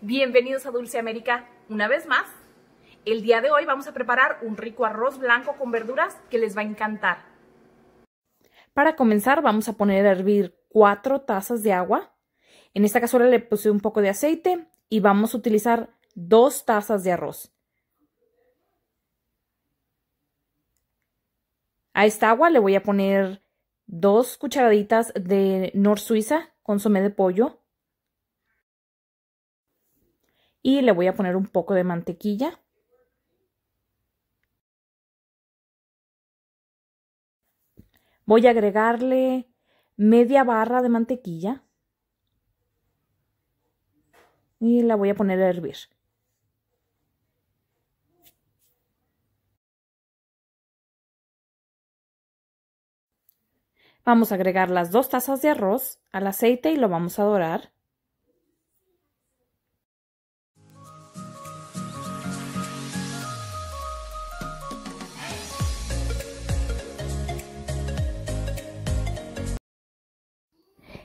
Bienvenidos a Dulce América una vez más. El día de hoy vamos a preparar un rico arroz blanco con verduras que les va a encantar. Para comenzar vamos a poner a hervir 4 tazas de agua. En esta cazuela le puse un poco de aceite y vamos a utilizar 2 tazas de arroz. A esta agua le voy a poner 2 cucharaditas de Nor Suiza, consomé de pollo, y le voy a poner un poco de mantequilla. Voy a agregarle media barra de mantequilla y la voy a poner a hervir. Vamos a agregar las dos tazas de arroz al aceite y lo vamos a dorar.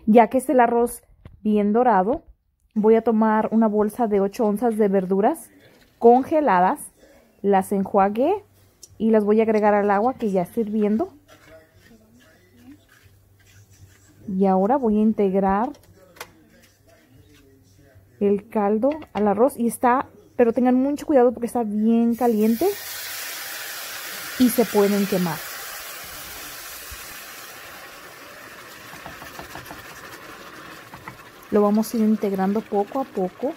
Ya que es el arroz bien dorado, voy a tomar una bolsa de 8 onzas de verduras congeladas, las enjuague y las voy a agregar al agua que ya está hirviendo. Y ahora voy a integrar el caldo al arroz y está, pero tengan mucho cuidado porque está bien caliente y se pueden quemar. Lo vamos a ir integrando poco a poco.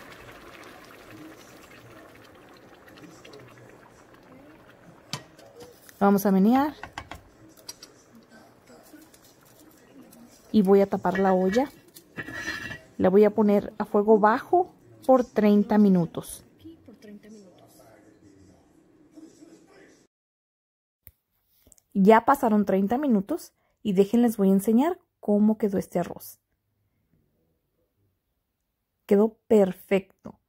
Lo vamos a menear. Y voy a tapar la olla. La voy a poner a fuego bajo por 30 minutos. Ya pasaron 30 minutos y déjenles voy a enseñar cómo quedó este arroz quedó perfecto.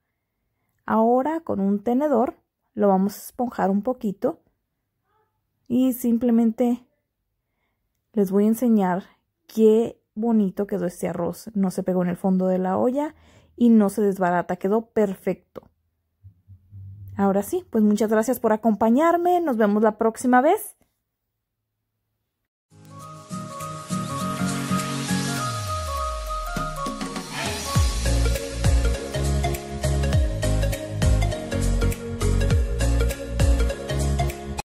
Ahora con un tenedor lo vamos a esponjar un poquito y simplemente les voy a enseñar qué bonito quedó este arroz. No se pegó en el fondo de la olla y no se desbarata, quedó perfecto. Ahora sí, pues muchas gracias por acompañarme, nos vemos la próxima vez.